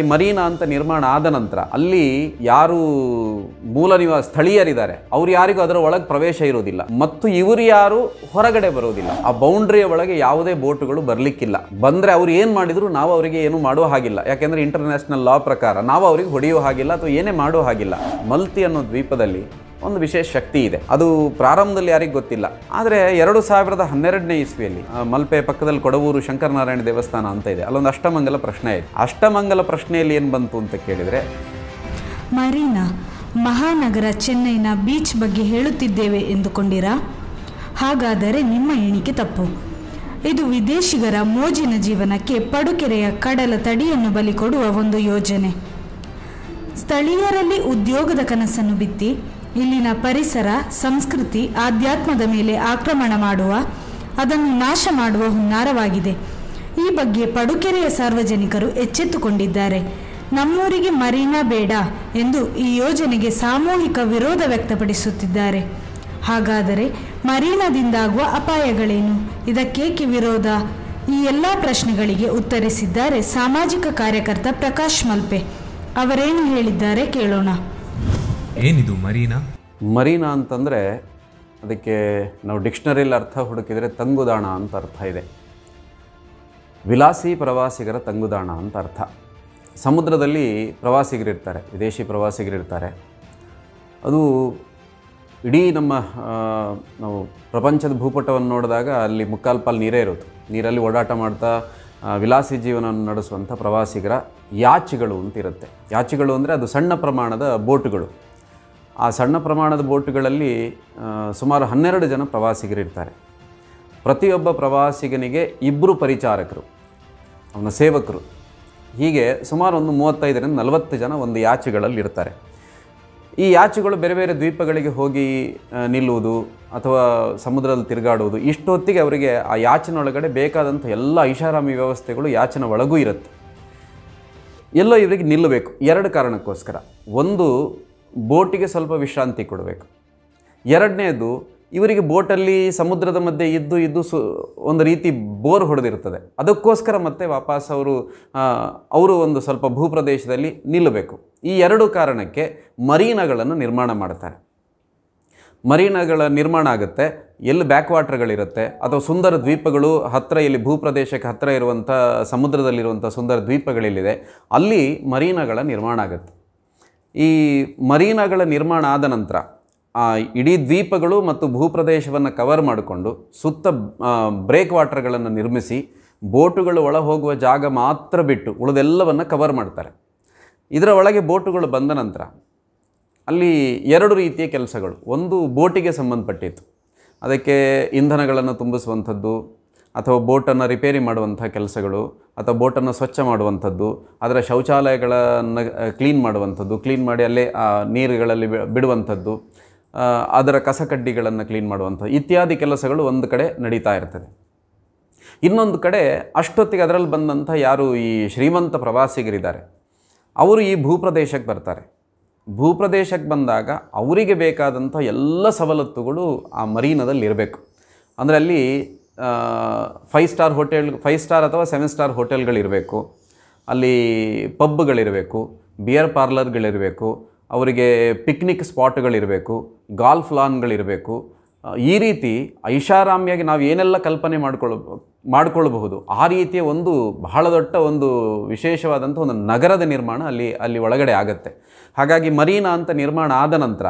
ಈ ಮರೀನಾ ಅಂತ ನಿರ್ಮಾಣ ಆದ ನಂತರ ಅಲ್ಲಿ ಯಾರು ಮೂಲ ನಿವ ಸ್ಥಳೀಯರಿದ್ದಾರೆ ಅವ್ರು ಯಾರಿಗೂ ಅದರ ಒಳಗೆ ಪ್ರವೇಶ ಇರೋದಿಲ್ಲ ಮತ್ತು ಇವರು ಯಾರು ಹೊರಗಡೆ ಬರೋದಿಲ್ಲ ಆ ಬೌಂಡ್ರಿಯ ಒಳಗೆ ಯಾವುದೇ ಬೋಟುಗಳು ಬರಲಿಕ್ಕಿಲ್ಲ ಬಂದರೆ ಅವ್ರು ಏನು ಮಾಡಿದ್ರು ನಾವು ಅವರಿಗೆ ಏನು ಮಾಡೋ ಹಾಗಿಲ್ಲ ಯಾಕೆಂದರೆ ಇಂಟರ್ನ್ಯಾಷನಲ್ ಲಾ ಪ್ರಕಾರ ನಾವು ಅವ್ರಿಗೆ ಹೊಡೆಯೋ ಹಾಗಿಲ್ಲ ಅಥವಾ ಏನೇ ಮಾಡೋ ಹಾಗಿಲ್ಲ ಮಲ್ತಿ ಅನ್ನೋ ದ್ವೀಪದಲ್ಲಿ ಒಂದು ವಿಶೇಷ ಶಕ್ತಿ ಇದೆ ಅದು ಪ್ರಾರಂಭದಲ್ಲಿ ಯಾರಿಗೂ ಗೊತ್ತಿಲ್ಲ ಆದರೆ ಎರಡು ಸಾವಿರದ ಹನ್ನೆರಡನೇ ಇಸ್ವಿಯಲ್ಲಿ ಮಲ್ಪೆ ಪಕ್ಕದಲ್ಲಿ ಕೊಡವೂರು ಶಂಕರನಾರಾಯಣ ದೇವಸ್ಥಾನ ಅಂತ ಇದೆ ಅಲ್ಲೊಂದು ಅಷ್ಟಮಂಗಲ ಪ್ರಶ್ನೆ ಇದೆ ಅಷ್ಟಮಂಗಲ ಪ್ರಶ್ನೆಯಲ್ಲಿ ಏನು ಬಂತು ಅಂತ ಕೇಳಿದರೆ ಮರೀನಾ ಮಹಾನಗರ ಚೆನ್ನೈನ ಬೀಚ್ ಬಗ್ಗೆ ಹೇಳುತ್ತಿದ್ದೇವೆ ಎಂದುಕೊಂಡಿರಾ ಹಾಗಾದರೆ ನಿಮ್ಮ ಎಣಿಕೆ ತಪ್ಪು ಇದು ವಿದೇಶಿಗರ ಮೋಜಿನ ಜೀವನಕ್ಕೆ ಪಡುಕೆರೆಯ ಕಡಲ ತಡಿಯನ್ನು ಬಲಿಕೊಡುವ ಒಂದು ಯೋಜನೆ ಸ್ಥಳೀಯರಲ್ಲಿ ಉದ್ಯೋಗದ ಕನಸನ್ನು ಬಿತ್ತಿ ಇಲ್ಲಿನ ಪರಿಸರ ಸಂಸ್ಕೃತಿ ಆಧ್ಯಾತ್ಮದ ಮೇಲೆ ಆಕ್ರಮಣ ಮಾಡುವ ಅದನ್ನು ನಾಶ ಮಾಡುವ ಹುನ್ನಾರವಾಗಿದೆ ಈ ಬಗ್ಗೆ ಪಡುಕೆರೆಯ ಸಾರ್ವಜನಿಕರು ಎಚ್ಚೆತ್ತುಕೊಂಡಿದ್ದಾರೆ ನಮ್ಮೂರಿಗೆ ಮರೀನಾ ಬೇಡ ಎಂದು ಈ ಯೋಜನೆಗೆ ಸಾಮೂಹಿಕ ವಿರೋಧ ವ್ಯಕ್ತಪಡಿಸುತ್ತಿದ್ದಾರೆ ಹಾಗಾದರೆ ಮರೀನಾದಿಂದಾಗುವ ಅಪಾಯಗಳೇನು ಇದಕ್ಕೇಕೆ ವಿರೋಧ ಈ ಎಲ್ಲ ಪ್ರಶ್ನೆಗಳಿಗೆ ಉತ್ತರಿಸಿದ್ದಾರೆ ಸಾಮಾಜಿಕ ಕಾರ್ಯಕರ್ತ ಪ್ರಕಾಶ್ ಮಲ್ಪೆ ಅವರೇನು ಹೇಳಿದ್ದಾರೆ ಕೇಳೋಣ ಏನಿದು ಮರೀನಾ ಮರೀನಾ ಅಂತಂದರೆ ಅದಕ್ಕೆ ನಾವು ಡಿಕ್ಷನರಿಲಿ ಅರ್ಥ ಹುಡುಕಿದರೆ ತಂಗುದಾಣ ಅಂತ ಅರ್ಥ ಇದೆ ವಿಲಾಸಿ ಪ್ರವಾಸಿಗರ ತಂಗುದಾಣ ಅಂತ ಅರ್ಥ ಸಮುದ್ರದಲ್ಲಿ ಪ್ರವಾಸಿಗರಿರ್ತಾರೆ ವಿದೇಶಿ ಪ್ರವಾಸಿಗರಿರ್ತಾರೆ ಅದು ಇಡೀ ನಮ್ಮ ನಾವು ಪ್ರಪಂಚದ ಭೂಪಟವನ್ನು ನೋಡಿದಾಗ ಅಲ್ಲಿ ಮುಕ್ಕಾಲ್ಪಾಲ್ ನೀರೇ ಇರುತ್ತೆ ನೀರಲ್ಲಿ ಓಡಾಟ ಮಾಡ್ತಾ ವಿಲಾಸಿ ಜೀವನವನ್ನು ನಡೆಸುವಂಥ ಪ್ರವಾಸಿಗರ ಯಾಚಿಗಳು ಅಂತ ಯಾಚಿಗಳು ಅಂದರೆ ಅದು ಸಣ್ಣ ಪ್ರಮಾಣದ ಬೋಟುಗಳು ಆ ಸಣ್ಣ ಪ್ರಮಾಣದ ಬೋಟುಗಳಲ್ಲಿ ಸುಮಾರು ಹನ್ನೆರಡು ಜನ ಪ್ರವಾಸಿಗರಿರ್ತಾರೆ ಪ್ರತಿಯೊಬ್ಬ ಪ್ರವಾಸಿಗನಿಗೆ ಇಬ್ಬರು ಪರಿಚಾರಕರು ಅವನ ಸೇವಕರು ಹೀಗೆ ಸುಮಾರು ಒಂದು ಮೂವತ್ತೈದರಿಂದ ನಲವತ್ತು ಜನ ಒಂದು ಯಾಚುಗಳಲ್ಲಿ ಇರ್ತಾರೆ ಈ ಯಾಚುಗಳು ಬೇರೆ ಬೇರೆ ದ್ವೀಪಗಳಿಗೆ ಹೋಗಿ ನಿಲ್ಲುವುದು ಅಥವಾ ಸಮುದ್ರದಲ್ಲಿ ತಿರುಗಾಡುವುದು ಇಷ್ಟೊತ್ತಿಗೆ ಅವರಿಗೆ ಆ ಯಾಚಿನೊಳಗಡೆ ಬೇಕಾದಂಥ ಎಲ್ಲ ಐಷಾರಾಮಿ ವ್ಯವಸ್ಥೆಗಳು ಯಾಚಿನ ಒಳಗೂ ಇರುತ್ತೆ ಎಲ್ಲೋ ಇವರಿಗೆ ನಿಲ್ಲಬೇಕು ಎರಡು ಕಾರಣಕ್ಕೋಸ್ಕರ ಒಂದು ಬೋಟಿಗೆ ಸ್ವಲ್ಪ ವಿಶ್ರಾಂತಿ ಕೊಡಬೇಕು ಎರಡನೇದು ಇವರಿಗೆ ಬೋಟಲ್ಲಿ ಸಮುದ್ರದ ಮಧ್ಯೆ ಇದ್ದು ಇದ್ದು ಸು ಒಂದು ರೀತಿ ಬೋರ್ ಹೊಡೆದಿರ್ತದೆ ಅದಕ್ಕೋಸ್ಕರ ಮತ್ತೆ ವಾಪಸ್ ಅವರು ಅವರು ಒಂದು ಸ್ವಲ್ಪ ಭೂಪ್ರದೇಶದಲ್ಲಿ ನಿಲ್ಲಬೇಕು ಈ ಎರಡು ಕಾರಣಕ್ಕೆ ಮರೀನಗಳನ್ನು ನಿರ್ಮಾಣ ಮಾಡ್ತಾರೆ ಮರೀನಗಳ ನಿರ್ಮಾಣ ಆಗುತ್ತೆ ಎಲ್ಲಿ ಬ್ಯಾಕ್ ವಾಟ್ರ್ಗಳಿರುತ್ತೆ ಅಥವಾ ಸುಂದರ ದ್ವೀಪಗಳು ಹತ್ತಿರ ಇಲ್ಲಿ ಭೂಪ್ರದೇಶಕ್ಕೆ ಹತ್ತಿರ ಇರುವಂಥ ಸಮುದ್ರದಲ್ಲಿರುವಂಥ ಸುಂದರ ದ್ವೀಪಗಳೆಲ್ಲಿದೆ ಅಲ್ಲಿ ಮರೀನಗಳ ನಿರ್ಮಾಣ ಆಗುತ್ತೆ ಈ ಮರೀನಾಗಳ ನಿರ್ಮಾಣ ಆದ ನಂತರ ಆ ಇಡೀ ದ್ವೀಪಗಳು ಮತ್ತು ಭೂಪ್ರದೇಶವನ್ನು ಕವರ್ ಮಾಡಿಕೊಂಡು ಸುತ್ತ ಬ್ರೇಕ್ ವಾಟರ್ಗಳನ್ನು ನಿರ್ಮಿಸಿ ಬೋಟುಗಳು ಒಳ ಹೋಗುವ ಜಾಗ ಮಾತ್ರ ಬಿಟ್ಟು ಉಳಿದೆಲ್ಲವನ್ನು ಕವರ್ ಮಾಡ್ತಾರೆ ಇದರ ಒಳಗೆ ಬೋಟುಗಳು ಬಂದ ನಂತರ ಅಲ್ಲಿ ಎರಡು ರೀತಿಯ ಕೆಲಸಗಳು ಒಂದು ಬೋಟಿಗೆ ಸಂಬಂಧಪಟ್ಟಿತ್ತು ಅದಕ್ಕೆ ಇಂಧನಗಳನ್ನು ತುಂಬಿಸುವಂಥದ್ದು ಅಥವಾ ಬೋಟನ್ನು ರಿಪೇರಿ ಮಾಡುವಂಥ ಕೆಲಸಗಳು ಅಥವಾ ಬೋಟನ್ನು ಸ್ವಚ್ಛ ಮಾಡುವಂಥದ್ದು ಅದರ ಶೌಚಾಲಯಗಳನ್ನು ಕ್ಲೀನ್ ಮಾಡುವಂಥದ್ದು ಕ್ಲೀನ್ ಮಾಡಿ ಅಲ್ಲೇ ಆ ನೀರುಗಳಲ್ಲಿ ಬಿಡುವಂಥದ್ದು ಅದರ ಕಸಕಡ್ಡಿಗಳನ್ನು ಕ್ಲೀನ್ ಮಾಡುವಂಥದ್ದು ಇತ್ಯಾದಿ ಕೆಲಸಗಳು ಒಂದು ಕಡೆ ನಡೀತಾ ಇರ್ತದೆ ಇನ್ನೊಂದು ಕಡೆ ಅಷ್ಟೊತ್ತಿಗೆ ಅದರಲ್ಲಿ ಬಂದಂಥ ಯಾರು ಈ ಶ್ರೀಮಂತ ಪ್ರವಾಸಿಗರಿದ್ದಾರೆ ಅವರು ಈ ಭೂಪ್ರದೇಶಕ್ಕೆ ಬರ್ತಾರೆ ಭೂಪ್ರದೇಶಕ್ಕೆ ಬಂದಾಗ ಅವರಿಗೆ ಬೇಕಾದಂಥ ಎಲ್ಲ ಸವಲತ್ತುಗಳು ಆ ಮರೀನದಲ್ಲಿ ಇರಬೇಕು ಅಂದರೆ ಅಲ್ಲಿ five star hotel five star ಅಥವಾ ಸೆವೆನ್ ಸ್ಟಾರ್ ಹೋಟೆಲ್ಗಳಿರಬೇಕು ಅಲ್ಲಿ ಪಬ್ಗಳಿರಬೇಕು ಬಿಯರ್ ಪಾರ್ಲರ್ಗಳಿರಬೇಕು ಅವರಿಗೆ ಪಿಕ್ನಿಕ್ ಸ್ಪಾಟ್ಗಳಿರಬೇಕು ಗಾಲ್ಫ್ ಲಾನ್ಗಳಿರಬೇಕು ಈ ರೀತಿ ಐಷಾರಾಮಿಯಾಗಿ ನಾವು ಏನೆಲ್ಲ ಕಲ್ಪನೆ ಮಾಡ್ಕೊಳ್ ಮಾಡಿಕೊಳ್ಳಬಹುದು ಆ ರೀತಿಯ ಒಂದು ಬಹಳ ದೊಡ್ಡ ಒಂದು ವಿಶೇಷವಾದಂಥ ಒಂದು ನಗರದ ನಿರ್ಮಾಣ ಅಲ್ಲಿ ಅಲ್ಲಿ ಒಳಗಡೆ ಆಗುತ್ತೆ ಹಾಗಾಗಿ ಮರೀನಾ ಅಂತ ನಿರ್ಮಾಣ ಆದ ನಂತರ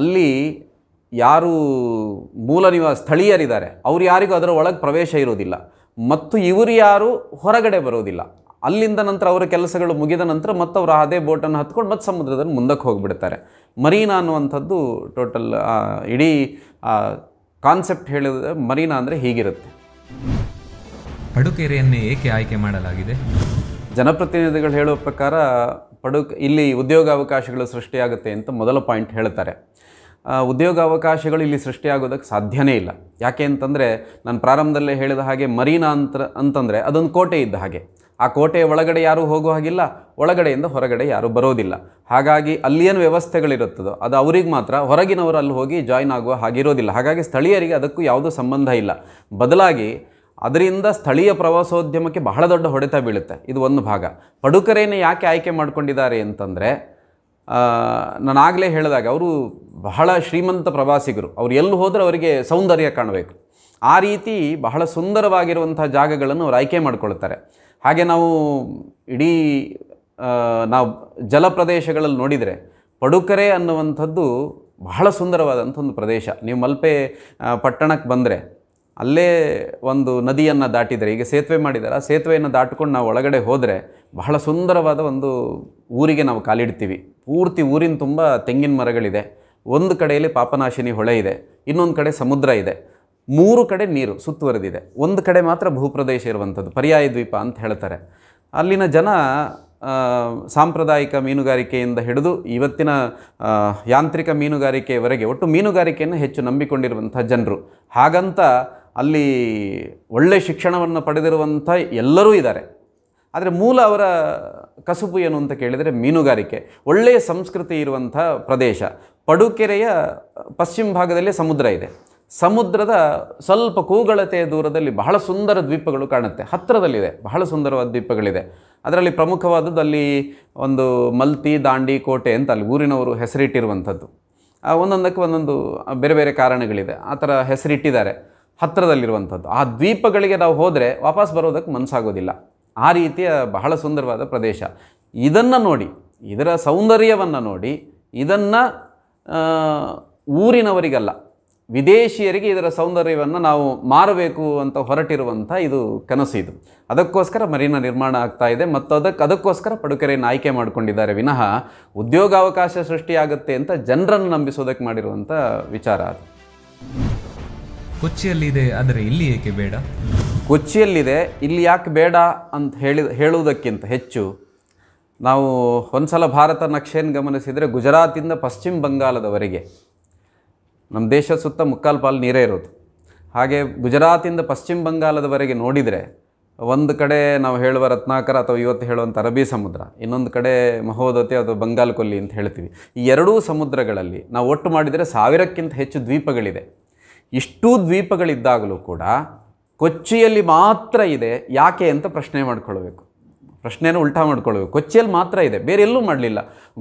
ಅಲ್ಲಿ ಯಾರು ಮೂಲ ನಿವ ಸ್ಥಳೀಯರಿದ್ದಾರೆ ಅವ್ರು ಯಾರಿಗೂ ಅದರ ಒಳಗೆ ಪ್ರವೇಶ ಇರೋದಿಲ್ಲ ಮತ್ತು ಇವರು ಯಾರು ಹೊರಗಡೆ ಬರೋದಿಲ್ಲ ಅಲ್ಲಿಂದ ನಂತರ ಅವರ ಕೆಲಸಗಳು ಮುಗಿದ ನಂತರ ಮತ್ತು ಅವರು ಅದೇ ಬೋಟನ್ನು ಹತ್ಕೊಂಡು ಮತ್ತು ಸಮುದ್ರದಲ್ಲಿ ಮುಂದಕ್ಕೆ ಹೋಗಿಬಿಡ್ತಾರೆ ಮರೀನಾ ಅನ್ನುವಂಥದ್ದು ಟೋಟಲ್ ಇಡೀ ಕಾನ್ಸೆಪ್ಟ್ ಹೇಳಿದ್ರೆ ಮರೀನಾ ಅಂದರೆ ಹೀಗಿರುತ್ತೆ ಪಡುಕೆರೆಯನ್ನೇ ಏಕೆ ಆಯ್ಕೆ ಮಾಡಲಾಗಿದೆ ಜನಪ್ರತಿನಿಧಿಗಳು ಹೇಳುವ ಪ್ರಕಾರ ಪಡುಕ್ ಇಲ್ಲಿ ಉದ್ಯೋಗಾವಕಾಶಗಳು ಸೃಷ್ಟಿಯಾಗುತ್ತೆ ಅಂತ ಮೊದಲ ಪಾಯಿಂಟ್ ಹೇಳ್ತಾರೆ ಉದ್ಯೋಗಾವಕಾಶಗಳು ಇಲ್ಲಿ ಸೃಷ್ಟಿಯಾಗೋದಕ್ಕೆ ಸಾಧ್ಯವೇ ಇಲ್ಲ ಯಾಕೆ ಅಂತಂದರೆ ನಾನು ಪ್ರಾರಂಭದಲ್ಲೇ ಹೇಳಿದ ಹಾಗೆ ಮರೀನಾ ಅಂತ ಅಂತಂದರೆ ಅದೊಂದು ಕೋಟೆ ಇದ್ದ ಹಾಗೆ ಆ ಕೋಟೆಯ ಒಳಗಡೆ ಯಾರೂ ಹೋಗುವ ಹಾಗಿಲ್ಲ ಒಳಗಡೆಯಿಂದ ಹೊರಗಡೆ ಯಾರೂ ಬರೋದಿಲ್ಲ ಹಾಗಾಗಿ ಅಲ್ಲಿಯೇನು ವ್ಯವಸ್ಥೆಗಳಿರುತ್ತದೋ ಅದು ಅವ್ರಿಗೆ ಮಾತ್ರ ಹೊರಗಿನವರು ಅಲ್ಲಿ ಹೋಗಿ ಜಾಯ್ನ್ ಆಗುವ ಹಾಗಿರೋದಿಲ್ಲ ಹಾಗಾಗಿ ಸ್ಥಳೀಯರಿಗೆ ಅದಕ್ಕೂ ಯಾವುದೂ ಸಂಬಂಧ ಇಲ್ಲ ಬದಲಾಗಿ ಅದರಿಂದ ಸ್ಥಳೀಯ ಪ್ರವಾಸೋದ್ಯಮಕ್ಕೆ ಬಹಳ ದೊಡ್ಡ ಹೊಡೆತ ಬೀಳುತ್ತೆ ಇದು ಒಂದು ಭಾಗ ಪಡುಕರೇನೆ ಯಾಕೆ ಆಯ್ಕೆ ಮಾಡ್ಕೊಂಡಿದ್ದಾರೆ ಅಂತಂದರೆ ನಾನಾಗಲೇ ಹೇಳಿದಾಗ ಅವರು ಬಹಳ ಶ್ರೀಮಂತ ಪ್ರವಾಸಿಗರು ಅವ್ರು ಎಲ್ಲಿ ಹೋದರೆ ಅವರಿಗೆ ಸೌಂದರ್ಯ ಕಾಣಬೇಕು ಆ ರೀತಿ ಬಹಳ ಸುಂದರವಾಗಿರುವಂಥ ಜಾಗಗಳನ್ನು ಅವರು ಆಯ್ಕೆ ಮಾಡಿಕೊಳ್ತಾರೆ ಹಾಗೆ ನಾವು ಇಡೀ ನಾವು ಜಲಪ್ರದೇಶಗಳಲ್ಲಿ ನೋಡಿದರೆ ಪಡುಕರೆ ಅನ್ನುವಂಥದ್ದು ಬಹಳ ಸುಂದರವಾದಂಥ ಒಂದು ಪ್ರದೇಶ ನೀವು ಮಲ್ಪೆ ಪಟ್ಟಣಕ್ಕೆ ಬಂದರೆ ಅಲ್ಲೇ ಒಂದು ನದಿಯನ್ನು ದಾಟಿದರೆ ಈಗ ಸೇತುವೆ ಮಾಡಿದಾರೆ ಆ ಸೇತುವೆಯನ್ನು ದಾಟ್ಕೊಂಡು ನಾವು ಒಳಗಡೆ ಹೋದರೆ ಬಹಳ ಸುಂದರವಾದ ಒಂದು ಊರಿಗೆ ನಾವು ಕಾಲಿಡ್ತೀವಿ ಪೂರ್ತಿ ಊರಿನ ತುಂಬ ತೆಂಗಿನ ಮರಗಳಿದೆ ಒಂದು ಕಡೆಯಲ್ಲಿ ಪಾಪನಾಶಿನಿ ಹೊಳೆ ಇದೆ ಇನ್ನೊಂದು ಕಡೆ ಸಮುದ್ರ ಇದೆ ಮೂರು ಕಡೆ ನೀರು ಸುತ್ತುವರೆದಿದೆ ಒಂದು ಕಡೆ ಮಾತ್ರ ಭೂಪ್ರದೇಶ ಇರುವಂಥದ್ದು ಪರ್ಯಾಯ ದ್ವೀಪ ಅಂತ ಹೇಳ್ತಾರೆ ಅಲ್ಲಿನ ಜನ ಸಾಂಪ್ರದಾಯಿಕ ಮೀನುಗಾರಿಕೆಯಿಂದ ಹಿಡಿದು ಇವತ್ತಿನ ಯಾಂತ್ರಿಕ ಮೀನುಗಾರಿಕೆಯವರೆಗೆ ಒಟ್ಟು ಮೀನುಗಾರಿಕೆಯನ್ನು ಹೆಚ್ಚು ನಂಬಿಕೊಂಡಿರುವಂಥ ಜನರು ಹಾಗಂತ ಅಲ್ಲಿ ಒಳ್ಳೆಯ ಶಿಕ್ಷಣವನ್ನು ಪಡೆದಿರುವಂಥ ಎಲ್ಲರೂ ಇದ್ದಾರೆ ಆದರೆ ಮೂಲ ಅವರ ಕಸುಬು ಏನು ಅಂತ ಕೇಳಿದರೆ ಮೀನುಗಾರಿಕೆ ಒಳ್ಳೆಯ ಸಂಸ್ಕೃತಿ ಇರುವಂಥ ಪ್ರದೇಶ ಪಡುಕೆರೆಯ ಪಶ್ಚಿಮ ಭಾಗದಲ್ಲಿ ಸಮುದ್ರ ಇದೆ ಸಮುದ್ರದ ಸ್ವಲ್ಪ ಕೂಗಳತೆಯ ದೂರದಲ್ಲಿ ಬಹಳ ಸುಂದರ ದ್ವೀಪಗಳು ಕಾಣುತ್ತೆ ಹತ್ತಿರದಲ್ಲಿದೆ ಬಹಳ ಸುಂದರವಾದ ದ್ವೀಪಗಳಿದೆ ಅದರಲ್ಲಿ ಪ್ರಮುಖವಾದದ್ದು ಅಲ್ಲಿ ಒಂದು ಮಲ್ತಿ ದಾಂಡಿ ಕೋಟೆ ಅಂತ ಅಲ್ಲಿ ಊರಿನವರು ಹೆಸರಿಟ್ಟಿರುವಂಥದ್ದು ಒಂದೊಂದಕ್ಕೆ ಒಂದೊಂದು ಬೇರೆ ಬೇರೆ ಕಾರಣಗಳಿದೆ ಆ ಥರ ಹೆಸರಿಟ್ಟಿದ್ದಾರೆ ಹತ್ತಿರದಲ್ಲಿರುವಂಥದ್ದು ಆ ದ್ವೀಪಗಳಿಗೆ ನಾವು ಹೋದರೆ ವಾಪಸ್ ಬರೋದಕ್ಕೆ ಮನಸ್ಸಾಗೋದಿಲ್ಲ ಆ ರೀತಿಯ ಬಹಳ ಸುಂದರವಾದ ಪ್ರದೇಶ ಇದನ್ನು ನೋಡಿ ಇದರ ಸೌಂದರ್ಯವನ್ನು ನೋಡಿ ಇದನ್ನು ಊರಿನವರಿಗಲ್ಲ ವಿದೇಶಿಯರಿಗೆ ಇದರ ಸೌಂದರ್ಯವನ್ನು ನಾವು ಮಾರಬೇಕು ಅಂತ ಹೊರಟಿರುವಂಥ ಇದು ಕನಸು ಇದು ಅದಕ್ಕೋಸ್ಕರ ಮರೀನಾ ನಿರ್ಮಾಣ ಆಗ್ತಾ ಇದೆ ಮತ್ತು ಅದಕ್ಕೆ ಅದಕ್ಕೋಸ್ಕರ ಪಡುಕೆರೆಯನ್ನು ಆಯ್ಕೆ ಮಾಡಿಕೊಂಡಿದ್ದಾರೆ ವಿನಃ ಉದ್ಯೋಗಾವಕಾಶ ಸೃಷ್ಟಿಯಾಗುತ್ತೆ ಅಂತ ಜನರನ್ನು ನಂಬಿಸೋದಕ್ಕೆ ಮಾಡಿರುವಂಥ ವಿಚಾರ ಅದು ಕೊಚ್ಚಿಯಲ್ಲಿದೆ ಆದರೆ ಇಲ್ಲಿ ಏಕೆ ಬೇಡ ಕೊಚ್ಚಿಯಲ್ಲಿದೆ ಇಲ್ಲಿ ಯಾಕೆ ಬೇಡ ಅಂತ ಹೇಳಿ ಹೇಳುವುದಕ್ಕಿಂತ ಹೆಚ್ಚು ನಾವು ಒಂದು ಸಲ ಭಾರತ ನಕ್ಷೆಯನ್ನು ಗಮನಿಸಿದರೆ ಗುಜರಾತಿಂದ ಪಶ್ಚಿಮ ಬಂಗಾಳದವರೆಗೆ ನಮ್ಮ ದೇಶ ಸುತ್ತ ಮುಕ್ಕಾಲು ಪಾಲು ನೀರೇ ಇರೋದು ಹಾಗೆ ಗುಜರಾತಿಂದ ಪಶ್ಚಿಮ ಬಂಗಾಳದವರೆಗೆ ನೋಡಿದರೆ ಒಂದು ಕಡೆ ನಾವು ಹೇಳುವ ರತ್ನಾಕರ ಅಥವಾ ಇವತ್ತು ಹೇಳುವಂಥ ಅರಬ್ಬಿ ಸಮುದ್ರ ಇನ್ನೊಂದು ಕಡೆ ಮಹೋದತಿ ಅಥವಾ ಬಂಗಾಲ್ ಕೊಲ್ಲಿ ಅಂತ ಹೇಳ್ತೀವಿ ಈ ಎರಡೂ ಸಮುದ್ರಗಳಲ್ಲಿ ನಾವು ಒಟ್ಟು ಮಾಡಿದರೆ ಸಾವಿರಕ್ಕಿಂತ ಹೆಚ್ಚು ದ್ವೀಪಗಳಿದೆ ಇಷ್ಟೂ ದ್ವೀಪಗಳಿದ್ದಾಗಲೂ ಕೂಡ ಕೊಚ್ಚಿಯಲ್ಲಿ ಮಾತ್ರ ಇದೆ ಯಾಕೆ ಅಂತ ಪ್ರಶ್ನೆ ಮಾಡಿಕೊಳ್ಬೇಕು ಪ್ರಶ್ನೆಯೂ ಉಲ್ಟಾ ಮಾಡ್ಕೊಳ್ಬೇಕು ಕೊಚ್ಚಿಯಲ್ಲಿ ಮಾತ್ರ ಇದೆ ಬೇರೆ ಎಲ್ಲೂ ಮಾಡಲಿಲ್ಲ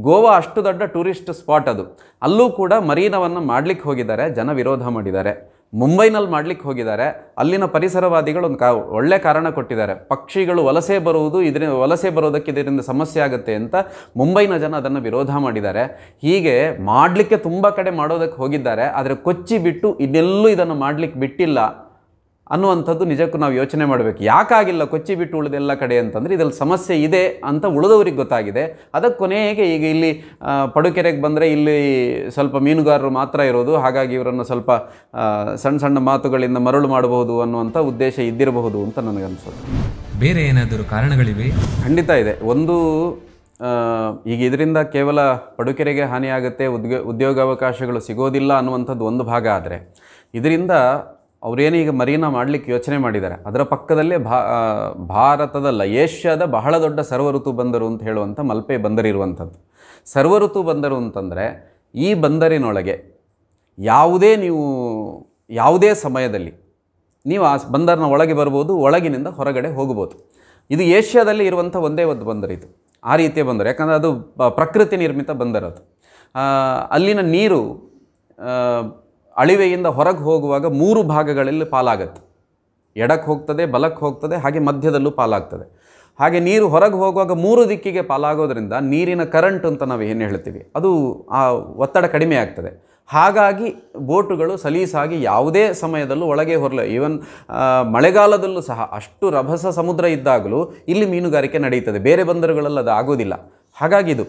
ಗೋವಾ ಅಷ್ಟು ದೊಡ್ಡ ಟೂರಿಸ್ಟ್ ಸ್ಪಾಟ್ ಅದು ಅಲ್ಲೂ ಕೂಡ ಮರೀನವನ್ನು ಮಾಡಲಿಕ್ಕೆ ಹೋಗಿದ್ದಾರೆ ಜನ ವಿರೋಧ ಮಾಡಿದ್ದಾರೆ ಮುಂಬೈನಲ್ಲಿ ಮಾಡಲಿಕ್ಕೆ ಹೋಗಿದ್ದಾರೆ ಅಲ್ಲಿನ ಪರಿಸರವಾದಿಗಳು ಒಂದು ಕಾ ಒಳ್ಳೆ ಕಾರಣ ಕೊಟ್ಟಿದ್ದಾರೆ ಪಕ್ಷಿಗಳು ವಲಸೆ ಬರುವುದು ಇದರಿಂದ ವಲಸೆ ಬರೋದಕ್ಕೆ ಇದರಿಂದ ಸಮಸ್ಯೆ ಆಗುತ್ತೆ ಅಂತ ಮುಂಬೈನ ಜನ ಅದನ್ನು ವಿರೋಧ ಮಾಡಿದ್ದಾರೆ ಹೀಗೆ ಮಾಡಲಿಕ್ಕೆ ತುಂಬ ಕಡೆ ಮಾಡೋದಕ್ಕೆ ಹೋಗಿದ್ದಾರೆ ಆದರೆ ಕೊಚ್ಚಿ ಬಿಟ್ಟು ಇನ್ನೆಲ್ಲೂ ಇದನ್ನು ಮಾಡಲಿಕ್ಕೆ ಬಿಟ್ಟಿಲ್ಲ ಅನ್ನುವಂಥದ್ದು ನಿಜಕ್ಕೂ ನಾವು ಯೋಚನೆ ಮಾಡಬೇಕು ಯಾಕಾಗಿಲ್ಲ ಕೊಚ್ಚಿ ಬಿಟ್ಟು ಉಳಿದೆಲ್ಲ ಕಡೆ ಅಂತಂದರೆ ಇದರಲ್ಲಿ ಸಮಸ್ಯೆ ಇದೆ ಅಂತ ಉಳಿದವ್ರಿಗೆ ಗೊತ್ತಾಗಿದೆ ಅದಕ್ಕೆ ಕೊನೆಗೆ ಈಗ ಇಲ್ಲಿ ಪಡುಕೆರೆಗೆ ಬಂದರೆ ಇಲ್ಲಿ ಸ್ವಲ್ಪ ಮೀನುಗಾರರು ಮಾತ್ರ ಇರೋದು ಹಾಗಾಗಿ ಇವರನ್ನು ಸ್ವಲ್ಪ ಸಣ್ಣ ಸಣ್ಣ ಮಾತುಗಳಿಂದ ಮರಳು ಮಾಡಬಹುದು ಅನ್ನುವಂಥ ಉದ್ದೇಶ ಇದ್ದಿರಬಹುದು ಅಂತ ನನಗನ್ಸುತ್ತೆ ಬೇರೆ ಏನಾದರೂ ಕಾರಣಗಳಿವೆ ಖಂಡಿತ ಇದೆ ಒಂದು ಈಗ ಇದರಿಂದ ಕೇವಲ ಪಡುಕೆರೆಗೆ ಹಾನಿಯಾಗುತ್ತೆ ಉದ್ಯೋಗ ಉದ್ಯೋಗಾವಕಾಶಗಳು ಸಿಗೋದಿಲ್ಲ ಅನ್ನುವಂಥದ್ದು ಒಂದು ಭಾಗ ಆದರೆ ಇದರಿಂದ ಅವರೇನು ಈಗ ಮರೀನಾ ಮಾಡಲಿಕ್ಕೆ ಯೋಚನೆ ಮಾಡಿದ್ದಾರೆ ಅದರ ಪಕ್ಕದಲ್ಲೇ ಭಾ ಭಾರತದಲ್ಲ ಏಷ್ಯಾದ ಬಹಳ ದೊಡ್ಡ ಸರ್ವ ಋತು ಬಂದರು ಅಂತ ಹೇಳುವಂಥ ಮಲ್ಪೆ ಸರ್ವ ಋತು ಬಂದರು ಅಂತಂದರೆ ಈ ಬಂದರಿನೊಳಗೆ ಯಾವುದೇ ನೀವು ಯಾವುದೇ ಸಮಯದಲ್ಲಿ ನೀವು ಆ ಬಂದರ್ನ ಒಳಗೆ ಬರ್ಬೋದು ಒಳಗಿನಿಂದ ಹೊರಗಡೆ ಹೋಗ್ಬೋದು ಇದು ಏಷ್ಯಾದಲ್ಲಿ ಇರುವಂಥ ಒಂದೇ ಒಂದು ಇದು ಆ ರೀತಿಯ ಬಂದರು ಯಾಕಂದರೆ ಅದು ಪ್ರಕೃತಿ ನಿರ್ಮಿತ ಬಂದರು ಅದು ಅಲ್ಲಿನ ನೀರು ಅಳಿವೆಯಿಂದ ಹೊರಗೆ ಹೋಗುವಾಗ ಮೂರು ಭಾಗಗಳಲ್ಲಿ ಪಾಲಾಗತ್ತೆ ಎಡಕ್ಕೆ ಹೋಗ್ತದೆ ಬಲಕ್ಕೆ ಹೋಗ್ತದೆ ಹಾಗೆ ಮಧ್ಯದಲ್ಲೂ ಪಾಲಾಗ್ತದೆ ಹಾಗೆ ನೀರು ಹೊರಗೆ ಹೋಗುವಾಗ ಮೂರು ದಿಕ್ಕಿಗೆ ಪಾಲಾಗೋದ್ರಿಂದ ನೀರಿನ ಕರೆಂಟ್ ಅಂತ ನಾವು ಏನು ಹೇಳ್ತೀವಿ ಅದು ಆ ಒತ್ತಡ ಕಡಿಮೆ ಆಗ್ತದೆ ಹಾಗಾಗಿ ಬೋಟುಗಳು ಸಲೀಸಾಗಿ ಯಾವುದೇ ಸಮಯದಲ್ಲೂ ಒಳಗೆ ಹೊರಲ ಈವನ್ ಮಳೆಗಾಲದಲ್ಲೂ ಸಹ ಅಷ್ಟು ರಭಸ ಸಮುದ್ರ ಇದ್ದಾಗಲೂ ಇಲ್ಲಿ ಮೀನುಗಾರಿಕೆ ನಡೆಯುತ್ತದೆ ಬೇರೆ ಬಂದರುಗಳಲ್ಲಿ ಅದು ಆಗೋದಿಲ್ಲ ಹಾಗಾಗಿ ಇದು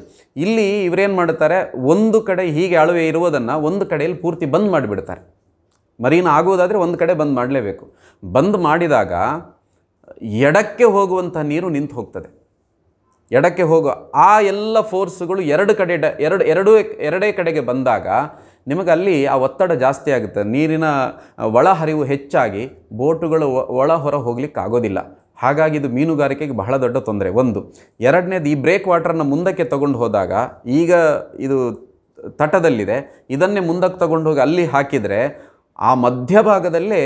ಇಲ್ಲಿ ಇವರೇನು ಮಾಡುತ್ತಾರೆ ಒಂದು ಕಡೆ ಹೀಗೆ ಅಳುವೆ ಇರುವುದನ್ನು ಒಂದು ಕಡೆಯಲ್ಲಿ ಪೂರ್ತಿ ಬಂದ್ ಮಾಡಿಬಿಡ್ತಾರೆ ಮರೀನ ಆಗುವುದಾದರೆ ಒಂದು ಕಡೆ ಬಂದ್ ಮಾಡಲೇಬೇಕು ಬಂದ್ ಮಾಡಿದಾಗ ಎಡಕ್ಕೆ ಹೋಗುವಂಥ ನೀರು ನಿಂತು ಹೋಗ್ತದೆ ಎಡಕ್ಕೆ ಹೋಗುವ ಆ ಎಲ್ಲ ಫೋರ್ಸ್ಗಳು ಎರಡು ಕಡೆ ಎರಡು ಎರಡೂ ಎರಡೇ ಕಡೆಗೆ ಬಂದಾಗ ನಿಮಗೆ ಅಲ್ಲಿ ಆ ಒತ್ತಡ ಜಾಸ್ತಿ ಆಗುತ್ತೆ ನೀರಿನ ಒಳಹರಿವು ಹೆಚ್ಚಾಗಿ ಬೋಟುಗಳು ಒಳ ಹೊರ ಹೋಗ್ಲಿಕ್ಕೆ ಆಗೋದಿಲ್ಲ ಹಾಗಾಗಿ ಇದು ಮೀನುಗಾರಿಕೆಗೆ ಬಹಳ ದೊಡ್ಡ ತೊಂದರೆ ಒಂದು ಎರಡನೇದು ಈ ಬ್ರೇಕ್ ವಾಟರನ್ನು ಮುಂದಕ್ಕೆ ತಗೊಂಡು ಹೋದಾಗ ಈಗ ಇದು ತಟದಲ್ಲಿದೆ ಇದನ್ನೇ ಮುಂದಕ್ಕೆ ತಗೊಂಡು ಹೋಗಿ ಅಲ್ಲಿ ಹಾಕಿದರೆ ಆ ಮಧ್ಯಭಾಗದಲ್ಲೇ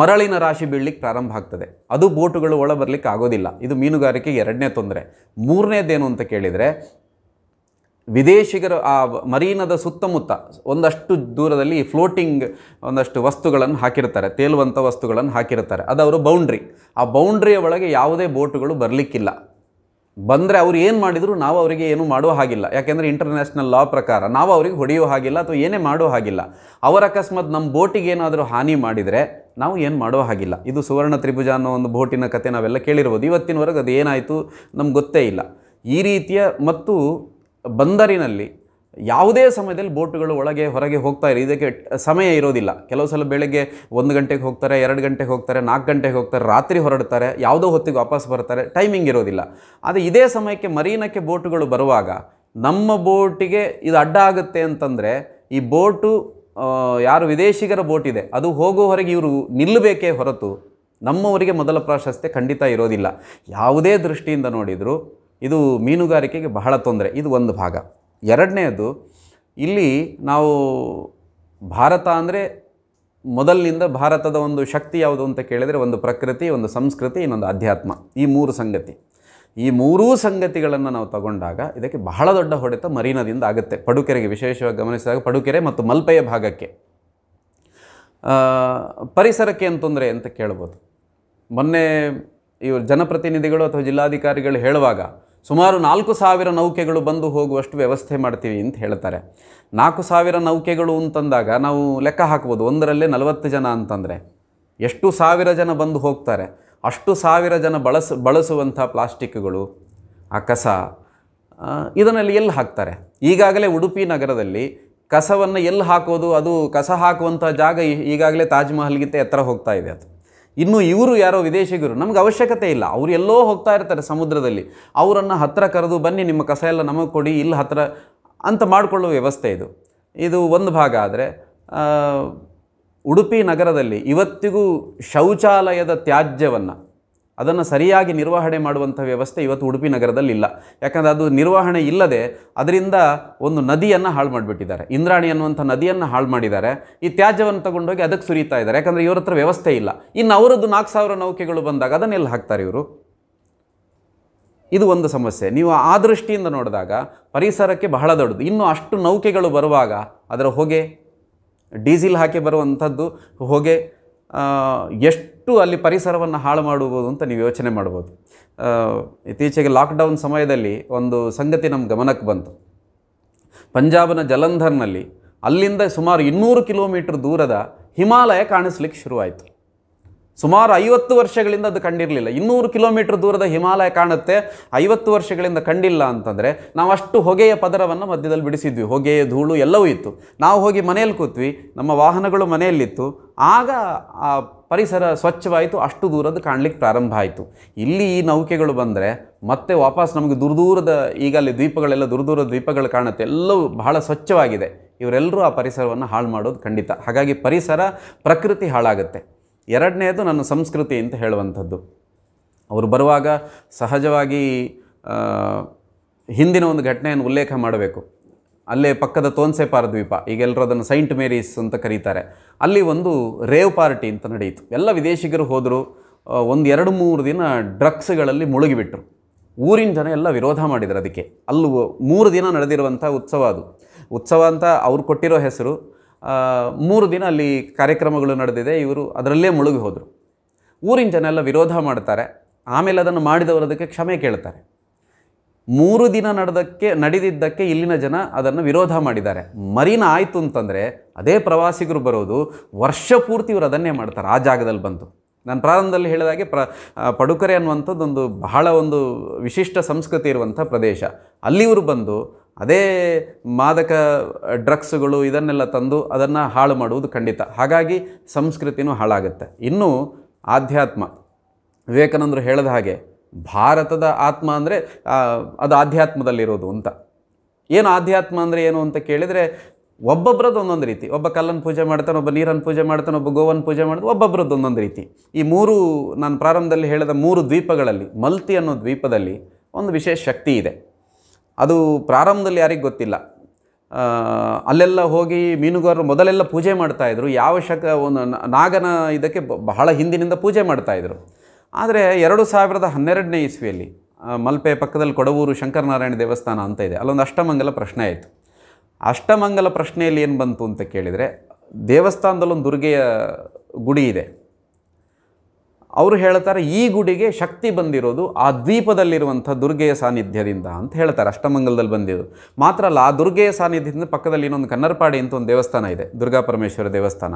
ಮರಳಿನ ರಾಶಿ ಬೀಳಲಿಕ್ಕೆ ಪ್ರಾರಂಭ ಆಗ್ತದೆ ಅದು ಬೋಟುಗಳು ಒಳ ಬರಲಿಕ್ಕೆ ಆಗೋದಿಲ್ಲ ಇದು ಮೀನುಗಾರಿಕೆಗೆ ಎರಡನೇ ತೊಂದರೆ ಮೂರನೇದೇನು ಅಂತ ಕೇಳಿದರೆ ವಿದೇಶಿಗರು ಆ ಮರೀನದ ಸುತ್ತಮುತ್ತ ಒಂದಷ್ಟು ದೂರದಲ್ಲಿ ಫ್ಲೋಟಿಂಗ್ ಒಂದಷ್ಟು ವಸ್ತುಗಳನ್ನು ಹಾಕಿರ್ತಾರೆ ತೇಲುವಂಥ ವಸ್ತುಗಳನ್ನು ಹಾಕಿರ್ತಾರೆ ಅದು ಅವರು ಬೌಂಡ್ರಿ ಆ ಬೌಂಡ್ರಿಯ ಒಳಗೆ ಯಾವುದೇ ಬೋಟುಗಳು ಬರಲಿಕ್ಕಿಲ್ಲ ಬಂದರೆ ಅವ್ರು ಏನು ಮಾಡಿದರೂ ನಾವು ಅವರಿಗೆ ಏನೂ ಮಾಡೋ ಹಾಗಿಲ್ಲ ಯಾಕೆಂದರೆ ಇಂಟರ್ನ್ಯಾಷನಲ್ ಲಾ ಪ್ರಕಾರ ನಾವು ಅವರಿಗೆ ಹೊಡೆಯೋ ಹಾಗಿಲ್ಲ ಅಥವಾ ಏನೇ ಮಾಡೋ ಹಾಗಿಲ್ಲ ಅವರ ಅಕಸ್ಮಾತ್ ನಮ್ಮ ಬೋಟಿಗೆ ಏನಾದರೂ ಹಾನಿ ಮಾಡಿದರೆ ನಾವು ಏನು ಮಾಡೋ ಹಾಗಿಲ್ಲ ಇದು ಸುವರ್ಣ ತ್ರಿಭುಜ ಅನ್ನೋ ಒಂದು ಬೋಟಿನ ಕಥೆ ನಾವೆಲ್ಲ ಕೇಳಿರ್ಬೋದು ಇವತ್ತಿನವರೆಗೆ ಅದು ಏನಾಯಿತು ನಮ್ಗೆ ಗೊತ್ತೇ ಇಲ್ಲ ಈ ರೀತಿಯ ಮತ್ತು ಬಂದರಿನಲ್ಲಿ ಯಾವುದೇ ಸಮಯದಲ್ಲಿ ಬೋಟುಗಳು ಒಳಗೆ ಹೊರಗೆ ಹೋಗ್ತಾ ಇರಿ ಇದಕ್ಕೆ ಸಮಯ ಇರೋದಿಲ್ಲ ಕೆಲವು ಸಲ ಬೆಳಗ್ಗೆ ಒಂದು ಗಂಟೆಗೆ ಹೋಗ್ತಾರೆ ಎರಡು ಗಂಟೆಗೆ ಹೋಗ್ತಾರೆ ನಾಲ್ಕು ಗಂಟೆಗೆ ಹೋಗ್ತಾರೆ ರಾತ್ರಿ ಹೊರಡ್ತಾರೆ ಯಾವುದೋ ಹೊತ್ತಿಗೆ ವಾಪಸ್ ಬರ್ತಾರೆ ಟೈಮಿಂಗ್ ಇರೋದಿಲ್ಲ ಆದರೆ ಇದೇ ಸಮಯಕ್ಕೆ ಮರೀನಕ್ಕೆ ಬೋಟುಗಳು ಬರುವಾಗ ನಮ್ಮ ಬೋಟಿಗೆ ಇದು ಅಡ್ಡ ಆಗುತ್ತೆ ಅಂತಂದರೆ ಈ ಬೋಟು ಯಾರು ವಿದೇಶಿಗರ ಬೋಟ್ ಇದೆ ಅದು ಹೋಗುವವರೆಗೆ ಇವರು ನಿಲ್ಲಬೇಕೇ ಹೊರತು ನಮ್ಮವರಿಗೆ ಮೊದಲ ಪ್ರಾಶಸ್ತ್ಯ ಖಂಡಿತ ಇರೋದಿಲ್ಲ ಯಾವುದೇ ದೃಷ್ಟಿಯಿಂದ ನೋಡಿದರೂ ಇದು ಮೀನುಗಾರಿಕೆಗೆ ಬಹಳ ತೊಂದರೆ ಇದು ಒಂದು ಭಾಗ ಎರಡನೆಯದು ಇಲ್ಲಿ ನಾವು ಭಾರತ ಅಂದರೆ ಮೊದಲಿನಿಂದ ಭಾರತದ ಒಂದು ಶಕ್ತಿ ಯಾವುದು ಅಂತ ಕೇಳಿದರೆ ಒಂದು ಪ್ರಕೃತಿ ಒಂದು ಸಂಸ್ಕೃತಿ ಇನ್ನೊಂದು ಅಧ್ಯಾತ್ಮ ಈ ಮೂರು ಸಂಗತಿ ಈ ಮೂರೂ ಸಂಗತಿಗಳನ್ನು ನಾವು ತಗೊಂಡಾಗ ಇದಕ್ಕೆ ಬಹಳ ದೊಡ್ಡ ಹೊಡೆತ ಮರೀನದಿಂದ ಆಗುತ್ತೆ ಪಡುಕೆರೆಗೆ ವಿಶೇಷವಾಗಿ ಗಮನಿಸಿದಾಗ ಪಡುಕೆರೆ ಮತ್ತು ಮಲ್ಪೆಯ ಭಾಗಕ್ಕೆ ಪರಿಸರಕ್ಕೆ ಏನು ತೊಂದರೆ ಅಂತ ಕೇಳ್ಬೋದು ಮೊನ್ನೆ ಇವರು ಜನಪ್ರತಿನಿಧಿಗಳು ಅಥವಾ ಜಿಲ್ಲಾಧಿಕಾರಿಗಳು ಹೇಳುವಾಗ ಸುಮಾರು ನಾಲ್ಕು ಸಾವಿರ ನೌಕೆಗಳು ಬಂದು ಹೋಗುವಷ್ಟು ವ್ಯವಸ್ಥೆ ಮಾಡ್ತೀವಿ ಅಂತ ಹೇಳ್ತಾರೆ ನಾಲ್ಕು ಸಾವಿರ ನೌಕೆಗಳು ಅಂತಂದಾಗ ನಾವು ಲೆಕ್ಕ ಹಾಕ್ಬೋದು ಒಂದರಲ್ಲೇ ನಲವತ್ತು ಜನ ಅಂತಂದರೆ ಎಷ್ಟು ಸಾವಿರ ಜನ ಬಂದು ಹೋಗ್ತಾರೆ ಅಷ್ಟು ಸಾವಿರ ಜನ ಬಳಸ ಬಳಸುವಂಥ ಪ್ಲಾಸ್ಟಿಕ್ಗಳು ಆ ಕಸ ಇದನ್ನೆಲ್ಲ ಎಲ್ಲಿ ಹಾಕ್ತಾರೆ ಈಗಾಗಲೇ ಉಡುಪಿ ನಗರದಲ್ಲಿ ಕಸವನ್ನು ಎಲ್ಲಿ ಹಾಕೋದು ಅದು ಕಸ ಹಾಕುವಂಥ ಜಾಗ ಈಗಾಗಲೇ ತಾಜ್ ಎತ್ತರ ಹೋಗ್ತಾ ಇದೆ ಅದು ಇನ್ನು ಇವರು ಯಾರೋ ವಿದೇಶಿಗರು ನಮ್ಗೆ ಅವಶ್ಯಕತೆ ಇಲ್ಲ ಅವ್ರು ಎಲ್ಲೋ ಹೋಗ್ತಾ ಇರ್ತಾರೆ ಸಮುದ್ರದಲ್ಲಿ ಅವರನ್ನು ಹತ್ತಿರ ಕರೆದು ಬನ್ನಿ ನಿಮ್ಮ ಕಸ ಎಲ್ಲ ನಮಗೆ ಕೊಡಿ ಇಲ್ಲಿ ಹತ್ತಿರ ಅಂತ ಮಾಡಿಕೊಳ್ಳುವ ವ್ಯವಸ್ಥೆ ಇದು ಇದು ಒಂದು ಭಾಗ ಆದರೆ ಉಡುಪಿ ನಗರದಲ್ಲಿ ಇವತ್ತಿಗೂ ಶೌಚಾಲಯದ ತ್ಯಾಜ್ಯವನ್ನು ಅದನ್ನು ಸರಿಯಾಗಿ ನಿರ್ವಹಣೆ ಮಾಡುವಂಥ ವ್ಯವಸ್ಥೆ ಇವತ್ತು ಉಡುಪಿ ನಗರದಲ್ಲಿ ಇಲ್ಲ ಯಾಕಂದರೆ ಅದು ನಿರ್ವಹಣೆ ಇಲ್ಲದೆ ಅದರಿಂದ ಒಂದು ನದಿಯನ್ನು ಹಾಳು ಮಾಡಿಬಿಟ್ಟಿದ್ದಾರೆ ಇಂದ್ರಾಣಿ ಅನ್ನುವಂಥ ನದಿಯನ್ನು ಹಾಳು ಮಾಡಿದ್ದಾರೆ ಈ ತ್ಯಾಜ್ಯವನ್ನು ತಗೊಂಡೋಗಿ ಅದಕ್ಕೆ ಸುರಿತಾ ಇದ್ದಾರೆ ಯಾಕಂದರೆ ಇವ್ರ ಹತ್ರ ವ್ಯವಸ್ಥೆ ಇಲ್ಲ ಇನ್ನು ಅವರದ್ದು ನಾಲ್ಕು ಸಾವಿರ ನೌಕೆಗಳು ಬಂದಾಗ ಅದನ್ನೆಲ್ಲಿ ಹಾಕ್ತಾರೆ ಇವರು ಇದು ಒಂದು ಸಮಸ್ಯೆ ನೀವು ಆ ದೃಷ್ಟಿಯಿಂದ ನೋಡಿದಾಗ ಪರಿಸರಕ್ಕೆ ಬಹಳ ದೊಡ್ಡದು ಇನ್ನು ಅಷ್ಟು ನೌಕೆಗಳು ಬರುವಾಗ ಅದರ ಹೊಗೆ ಡೀಸಿಲ್ ಹಾಕಿ ಬರುವಂಥದ್ದು ಹೊಗೆ ಎಷ್ಟು ಎಷ್ಟು ಅಲ್ಲಿ ಪರಿಸರವನ್ನು ಹಾಳು ಮಾಡಬಹುದು ಅಂತ ನೀವು ಯೋಚನೆ ಮಾಡ್ಬೋದು ಇತ್ತೀಚೆಗೆ ಲಾಕ್ಡೌನ್ ಸಮಯದಲ್ಲಿ ಒಂದು ಸಂಗತಿ ನಮ್ಮ ಗಮನಕ್ಕೆ ಬಂತು ಪಂಜಾಬ್ನ ಜಲಂಧರ್ನಲ್ಲಿ ಅಲ್ಲಿಂದ ಸುಮಾರು ಇನ್ನೂರು ಕಿಲೋಮೀಟ್ರ್ ದೂರದ ಹಿಮಾಲಯ ಕಾಣಿಸ್ಲಿಕ್ಕೆ ಶುರುವಾಯಿತು ಸುಮಾರು ಐವತ್ತು ವರ್ಷಗಳಿಂದ ಅದು ಕಂಡಿರಲಿಲ್ಲ ಇನ್ನೂರು ಕಿಲೋಮೀಟ್ರ್ ದೂರದ ಹಿಮಾಲಯ ಕಾಣುತ್ತೆ ಐವತ್ತು ವರ್ಷಗಳಿಂದ ಕಂಡಿಲ್ಲ ಅಂತಂದರೆ ನಾವು ಅಷ್ಟು ಹೊಗೆಯ ಪದರವನ್ನು ಮಧ್ಯದಲ್ಲಿ ಬಿಡಿಸಿದ್ವಿ ಹೊಗೆಯ ಧೂಳು ಎಲ್ಲವೂ ಇತ್ತು ನಾವು ಹೋಗಿ ಮನೆಯಲ್ಲಿ ಕೂತ್ವಿ ನಮ್ಮ ವಾಹನಗಳು ಮನೆಯಲ್ಲಿತ್ತು ಆಗ ಆ ಪರಿಸರ ಸ್ವಚ್ಛವಾಯಿತು ಅಷ್ಟು ದೂರದ್ದು ಕಾಣಲಿಕ್ಕೆ ಪ್ರಾರಂಭ ಆಯಿತು ಇಲ್ಲಿ ಈ ನೌಕೆಗಳು ಬಂದರೆ ಮತ್ತೆ ವಾಪಸ್ ನಮಗೆ ದೂರ ದೂರದ ಈಗ ಅಲ್ಲಿ ದ್ವೀಪಗಳೆಲ್ಲ ದೂರ ದೂರ ದ್ವೀಪಗಳು ಕಾಣುತ್ತೆ ಎಲ್ಲವೂ ಬಹಳ ಸ್ವಚ್ಛವಾಗಿದೆ ಇವರೆಲ್ಲರೂ ಆ ಪರಿಸರವನ್ನು ಹಾಳು ಮಾಡೋದು ಖಂಡಿತ ಹಾಗಾಗಿ ಪರಿಸರ ಪ್ರಕೃತಿ ಹಾಳಾಗುತ್ತೆ ಎರಡನೇದು ನನ್ನ ಸಂಸ್ಕೃತಿ ಅಂತ ಹೇಳುವಂಥದ್ದು ಅವರು ಬರುವಾಗ ಸಹಜವಾಗಿ ಹಿಂದಿನ ಒಂದು ಘಟನೆಯನ್ನು ಉಲ್ಲೇಖ ಮಾಡಬೇಕು ಅಲ್ಲೇ ಪಕ್ಕದ ಪಾರ ದ್ವೀಪ ಈಗೆಲ್ಲರೂ ಅದನ್ನು ಸೈಂಟ್ ಮೇರೀಸ್ ಅಂತ ಕರೀತಾರೆ ಅಲ್ಲಿ ಒಂದು ರೇವ್ ಪಾರ್ಟಿ ಅಂತ ನಡೆಯಿತು ಎಲ್ಲ ವಿದೇಶಿಗರು ಹೋದರು ಒಂದು ಎರಡು ಮೂರು ದಿನ ಡ್ರಗ್ಸ್ಗಳಲ್ಲಿ ಮುಳುಗಿಬಿಟ್ರು ಊರಿನ ಜನ ಎಲ್ಲ ವಿರೋಧ ಮಾಡಿದರು ಅದಕ್ಕೆ ಅಲ್ಲಿ ಮೂರು ದಿನ ನಡೆದಿರುವಂಥ ಉತ್ಸವ ಅದು ಉತ್ಸವ ಅಂತ ಅವ್ರು ಕೊಟ್ಟಿರೋ ಹೆಸರು ಮೂರು ದಿನ ಅಲ್ಲಿ ಕಾರ್ಯಕ್ರಮಗಳು ನಡೆದಿದೆ ಇವರು ಅದರಲ್ಲೇ ಮುಳುಗಿ ಹೋದರು ಊರಿನ ಜನ ಎಲ್ಲ ವಿರೋಧ ಮಾಡ್ತಾರೆ ಆಮೇಲೆ ಅದನ್ನು ಮಾಡಿದವರು ಅದಕ್ಕೆ ಕ್ಷಮೆ ಕೇಳ್ತಾರೆ ಮೂರು ದಿನ ನಡೆದಕ್ಕೆ ನಡೆದಿದ್ದಕ್ಕೆ ಇಲ್ಲಿನ ಜನ ಅದನ್ನು ವಿರೋಧ ಮಾಡಿದ್ದಾರೆ ಮರಿನ ಆಯಿತು ಅಂತಂದರೆ ಅದೇ ಪ್ರವಾಸಿಗರು ಬರೋದು ವರ್ಷ ಪೂರ್ತಿ ಇವರು ಅದನ್ನೇ ಮಾಡ್ತಾರೆ ಆ ಜಾಗದಲ್ಲಿ ಬಂದು ನಾನು ಪ್ರಾರಂಭದಲ್ಲಿ ಹೇಳಿದಾಗೆ ಪ್ರ ಪಡುಕರೆ ಅನ್ನುವಂಥದ್ದೊಂದು ಬಹಳ ಒಂದು ವಿಶಿಷ್ಟ ಸಂಸ್ಕೃತಿ ಇರುವಂಥ ಪ್ರದೇಶ ಅಲ್ಲಿವರು ಬಂದು ಅದೇ ಮಾದಕ ಡ್ರಗ್ಸ್ಗಳು ಇದನ್ನೆಲ್ಲ ತಂದು ಅದನ್ನು ಹಾಳು ಮಾಡುವುದು ಖಂಡಿತ ಹಾಗಾಗಿ ಸಂಸ್ಕೃತಿನೂ ಹಾಳಾಗುತ್ತೆ ಇನ್ನು ಆಧ್ಯಾತ್ಮ ವಿವೇಕಾನಂದರು ಹೇಳಿದ ಹಾಗೆ ಭಾರತದ ಆತ್ಮ ಅಂದರೆ ಅದು ಆಧ್ಯಾತ್ಮದಲ್ಲಿರೋದು ಅಂತ ಏನು ಆಧ್ಯಾತ್ಮ ಅಂದರೆ ಏನು ಅಂತ ಕೇಳಿದರೆ ಒಬ್ಬೊಬ್ರದ್ದು ಒಂದೊಂದು ರೀತಿ ಒಬ್ಬ ಕಲ್ಲನ್ನು ಪೂಜೆ ಮಾಡ್ತಾನೆ ಒಬ್ಬ ನೀರನ್ನು ಪೂಜೆ ಮಾಡ್ತಾನೆ ಒಬ್ಬ ಗೋವನ್ ಪೂಜೆ ಮಾಡ್ತಾನೆ ಒಬ್ಬೊಬ್ರದ್ದು ಒಂದೊಂದು ರೀತಿ ಈ ಮೂರು ನಾನು ಪ್ರಾರಂಭದಲ್ಲಿ ಹೇಳಿದ ಮೂರು ದ್ವೀಪಗಳಲ್ಲಿ ಮಲ್ತಿ ಅನ್ನೋ ದ್ವೀಪದಲ್ಲಿ ಒಂದು ವಿಶೇಷ ಶಕ್ತಿ ಇದೆ ಅದು ಪ್ರಾರಂಭದಲ್ಲಿ ಯಾರಿಗೂ ಗೊತ್ತಿಲ್ಲ ಅಲ್ಲೆಲ್ಲ ಹೋಗಿ ಮೀನುಗಾರರು ಮೊದಲೆಲ್ಲ ಪೂಜೆ ಮಾಡ್ತಾಯಿದ್ರು ಯಾವ ಶಕ ಒಂದು ನಾಗನ ಇದಕ್ಕೆ ಬಹಳ ಹಿಂದಿನಿಂದ ಪೂಜೆ ಮಾಡ್ತಾಯಿದ್ರು ಆದರೆ ಎರಡು ಸಾವಿರದ ಹನ್ನೆರಡನೇ ಇಸ್ವಿಯಲ್ಲಿ ಮಲ್ಪೆ ಪಕ್ಕದಲ್ಲಿ ಕೊಡವೂರು ಶಂಕರನಾರಾಯಣ ದೇವಸ್ಥಾನ ಅಂತ ಇದೆ ಅಲ್ಲೊಂದು ಅಷ್ಟಮಂಗಲ ಪ್ರಶ್ನೆ ಆಯಿತು ಅಷ್ಟಮಂಗಲ ಪ್ರಶ್ನೆಯಲ್ಲಿ ಏನು ಬಂತು ಅಂತ ಕೇಳಿದರೆ ದೇವಸ್ಥಾನದಲ್ಲೊಂದು ದುರ್ಗೆಯ ಗುಡಿ ಇದೆ ಅವರು ಹೇಳ್ತಾರೆ ಈ ಗುಡಿಗೆ ಶಕ್ತಿ ಬಂದಿರೋದು ಆ ದ್ವೀಪದಲ್ಲಿರುವಂಥ ದುರ್ಗೆಯ ಸಾನ್ನಿಧ್ಯದಿಂದ ಅಂತ ಹೇಳ್ತಾರೆ ಅಷ್ಟಮಂಗಲದಲ್ಲಿ ಬಂದಿದ್ದು ಮಾತ್ರ ಅಲ್ಲ ಆ ದುರ್ಗೆಯ ಸಾನ್ನಿಧ್ಯದಿಂದ ಪಕ್ಕದಲ್ಲಿ ಇನ್ನೊಂದು ಕನ್ನರ್ಪಾಡಿ ಅಂತ ಒಂದು ದೇವಸ್ಥಾನ ಇದೆ ದುರ್ಗಾ ಪರಮೇಶ್ವರ ದೇವಸ್ಥಾನ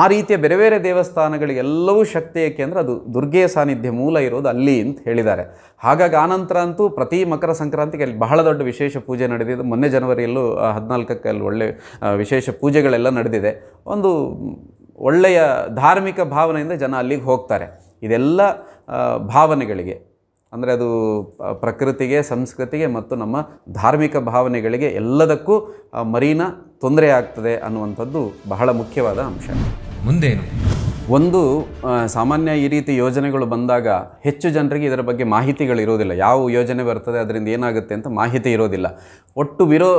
ಆ ರೀತಿಯ ಬೇರೆ ಬೇರೆ ದೇವಸ್ಥಾನಗಳಿಗೆಲ್ಲವೂ ಶಕ್ತಿ ಏಕೆ ಅಂದರೆ ಅದು ದುರ್ಗೆಯ ಸಾನ್ನಿಧ್ಯ ಮೂಲ ಇರೋದು ಅಲ್ಲಿ ಅಂತ ಹೇಳಿದ್ದಾರೆ ಹಾಗಾಗಿ ಆನಂತರ ಅಂತೂ ಪ್ರತಿ ಮಕರ ಸಂಕ್ರಾಂತಿಗೆ ಅಲ್ಲಿ ಬಹಳ ದೊಡ್ಡ ವಿಶೇಷ ಪೂಜೆ ನಡೆದಿದೆ ಮೊನ್ನೆ ಜನವರಿಯಲ್ಲೂ ಹದಿನಾಲ್ಕಕ್ಕೆ ಅಲ್ಲಿ ಒಳ್ಳೆ ವಿಶೇಷ ಪೂಜೆಗಳೆಲ್ಲ ನಡೆದಿದೆ ಒಂದು ಒಳ್ಳೆಯ ಧಾರ್ಮಿಕ ಭಾವನೆಯಿಂದ ಜನ ಅಲ್ಲಿಗೆ ಹೋಗ್ತಾರೆ ಇದೆಲ್ಲ ಭಾವನೆಗಳಿಗೆ ಅಂದರೆ ಅದು ಪ್ರಕೃತಿಗೆ ಸಂಸ್ಕೃತಿಗೆ ಮತ್ತು ನಮ್ಮ ಧಾರ್ಮಿಕ ಭಾವನೆಗಳಿಗೆ ಎಲ್ಲದಕ್ಕೂ ಮರೀನ ತೊಂದರೆ ಆಗ್ತದೆ ಅನ್ನುವಂಥದ್ದು ಬಹಳ ಮುಖ್ಯವಾದ ಅಂಶ ಮುಂದೇನು ಒಂದು ಸಾಮಾನ್ಯ ಈ ರೀತಿ ಯೋಜನೆಗಳು ಬಂದಾಗ ಹೆಚ್ಚು ಜನರಿಗೆ ಇದರ ಬಗ್ಗೆ ಮಾಹಿತಿಗಳು ಇರೋದಿಲ್ಲ ಯಾವ ಯೋಜನೆ ಬರ್ತದೆ ಅದರಿಂದ ಏನಾಗುತ್ತೆ ಅಂತ ಮಾಹಿತಿ ಇರೋದಿಲ್ಲ ಒಟ್ಟು ವಿರೋ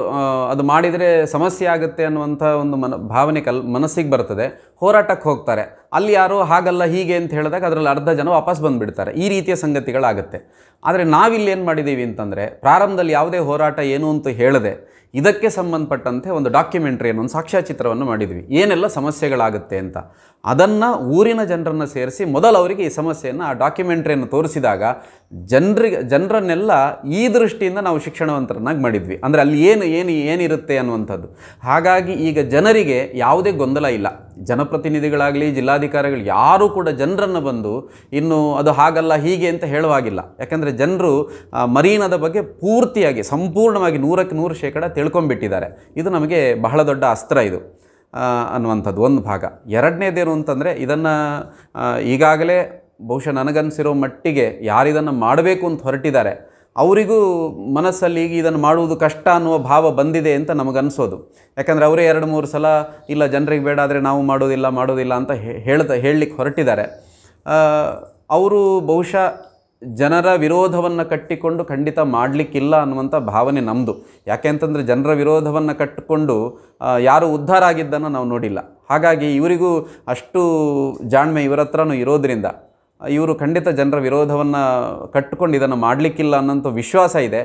ಅದು ಮಾಡಿದರೆ ಸಮಸ್ಯೆ ಆಗುತ್ತೆ ಅನ್ನುವಂಥ ಒಂದು ಮನ ಭಾವನೆ ಕಲ್ ಮನಸ್ಸಿಗೆ ಬರ್ತದೆ ಹೋರಾಟಕ್ಕೆ ಹೋಗ್ತಾರೆ ಅಲ್ಲಿ ಯಾರು ಹಾಗಲ್ಲ ಹೀಗೆ ಅಂತ ಹೇಳಿದಾಗ ಅದರಲ್ಲಿ ಅರ್ಧ ಜನ ವಾಪಸ್ ಬಂದುಬಿಡ್ತಾರೆ ಈ ರೀತಿಯ ಸಂಗತಿಗಳಾಗುತ್ತೆ ಆದರೆ ನಾವಿಲ್ಲಿ ಏನು ಮಾಡಿದ್ದೀವಿ ಅಂತಂದರೆ ಪ್ರಾರಂಭದಲ್ಲಿ ಯಾವುದೇ ಹೋರಾಟ ಏನು ಅಂತ ಹೇಳದೆ ಇದಕ್ಕೆ ಸಂಬಂಧಪಟ್ಟಂತೆ ಒಂದು ಡಾಕ್ಯುಮೆಂಟ್ರಿ ಒಂದು ಸಾಕ್ಷ್ಯಚಿತ್ರವನ್ನು ಮಾಡಿದ್ವಿ ಏನೆಲ್ಲ ಸಮಸ್ಯೆಗಳಾಗುತ್ತೆ ಅಂತ ಅದನ್ನು ಊರಿನ ಜನರನ್ನು ಸೇರಿಸಿ ಮೊದಲು ಅವರಿಗೆ ಈ ಸಮಸ್ಯೆಯನ್ನು ಆ ಡಾಕ್ಯುಮೆಂಟ್ರಿಯನ್ನು ತೋರಿಸಿದಾಗ ಜನರಿಗೆ ಜನರನ್ನೆಲ್ಲ ಈ ದೃಷ್ಟಿಯಿಂದ ನಾವು ಶಿಕ್ಷಣವಂತರನ್ನಾಗಿ ಮಾಡಿದ್ವಿ ಅಂದರೆ ಅಲ್ಲಿ ಏನು ಏನು ಏನಿರುತ್ತೆ ಅನ್ನುವಂಥದ್ದು ಹಾಗಾಗಿ ಈಗ ಜನರಿಗೆ ಯಾವುದೇ ಗೊಂದಲ ಇಲ್ಲ ಜನಪ್ರತಿನಿಧಿಗಳಾಗಲಿ ಜಿಲ್ಲಾಧಿಕಾರಿಗಳು ಯಾರೂ ಕೂಡ ಜನರನ್ನು ಬಂದು ಇನ್ನು ಅದು ಹಾಗಲ್ಲ ಹೀಗೆ ಅಂತ ಹೇಳುವಾಗಿಲ್ಲ ಯಾಕಂದರೆ ಜನರು ಮರೀನದ ಬಗ್ಗೆ ಪೂರ್ತಿಯಾಗಿ ಸಂಪೂರ್ಣವಾಗಿ ನೂರಕ್ಕೆ ನೂರು ಶೇಕಡ ತಿಳ್ಕೊಂಬಿಟ್ಟಿದ್ದಾರೆ ಇದು ನಮಗೆ ಬಹಳ ದೊಡ್ಡ ಅಸ್ತ್ರ ಇದು ಅನ್ನುವಂಥದ್ದು ಒಂದು ಭಾಗ ಎರಡನೇದೇನು ಅಂತಂದರೆ ಇದನ್ನು ಈಗಾಗಲೇ ಬಹುಶಃ ನನಗನ್ಸಿರೋ ಮಟ್ಟಿಗೆ ಯಾರಿದನ್ನು ಮಾಡಬೇಕು ಅಂತ ಹೊರಟಿದ್ದಾರೆ ಅವರಿಗೂ ಮನಸ್ಸಲ್ಲಿ ಈಗ ಇದನ್ನು ಮಾಡುವುದು ಕಷ್ಟ ಅನ್ನುವ ಭಾವ ಬಂದಿದೆ ಅಂತ ನಮಗನ್ಸೋದು ಯಾಕಂದರೆ ಅವರೇ ಎರಡು ಮೂರು ಸಲ ಇಲ್ಲ ಜನರಿಗೆ ಬೇಡ ಆದರೆ ನಾವು ಮಾಡೋದಿಲ್ಲ ಮಾಡೋದಿಲ್ಲ ಅಂತ ಹೇಳ್ತಾ ಹೇಳಲಿಕ್ಕೆ ಹೊರಟಿದ್ದಾರೆ ಅವರು ಬಹುಶಃ ಜನರ ವಿರೋಧವನ್ನು ಕಟ್ಟಿಕೊಂಡು ಖಂಡಿತ ಮಾಡಲಿಕ್ಕಿಲ್ಲ ಅನ್ನುವಂಥ ಭಾವನೆ ನಮ್ಮದು ಯಾಕೆ ಅಂತಂದರೆ ಜನರ ವಿರೋಧವನ್ನು ಕಟ್ಟಿಕೊಂಡು ಯಾರು ಉದ್ಧಾರ ಆಗಿದ್ದನ್ನು ನಾವು ನೋಡಿಲ್ಲ ಹಾಗಾಗಿ ಇವರಿಗೂ ಅಷ್ಟು ಜಾಣ್ಮೆ ಇವರ ಹತ್ರನೂ ಇರೋದರಿಂದ ಇವರು ಖಂಡಿತ ಜನರ ವಿರೋಧವನ್ನು ಕಟ್ಟಿಕೊಂಡು ಇದನ್ನು ಮಾಡಲಿಕ್ಕಿಲ್ಲ ಅನ್ನೋಂಥ ವಿಶ್ವಾಸ ಇದೆ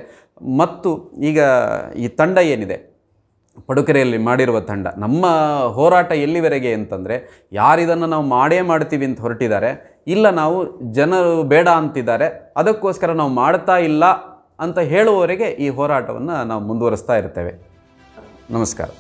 ಮತ್ತು ಈಗ ಈ ತಂಡ ಏನಿದೆ ಪಡುಕೆರೆಯಲ್ಲಿ ಮಾಡಿರುವ ತಂಡ ನಮ್ಮ ಹೋರಾಟ ಎಲ್ಲಿವರೆಗೆ ಅಂತಂದರೆ ಯಾರಿದನ್ನು ನಾವು ಮಾಡೇ ಮಾಡ್ತೀವಿ ಅಂತ ಹೊರಟಿದ್ದಾರೆ ಇಲ್ಲ ನಾವು ಜನರು ಬೇಡ ಅಂತಿದ್ದಾರೆ ಅದಕ್ಕೋಸ್ಕರ ನಾವು ಮಾಡ್ತಾ ಇಲ್ಲ ಅಂತ ಹೇಳುವವರೆಗೆ ಈ ಹೋರಾಟವನ್ನು ನಾವು ಮುಂದುವರಿಸ್ತಾ ಇರ್ತೇವೆ ನಮಸ್ಕಾರ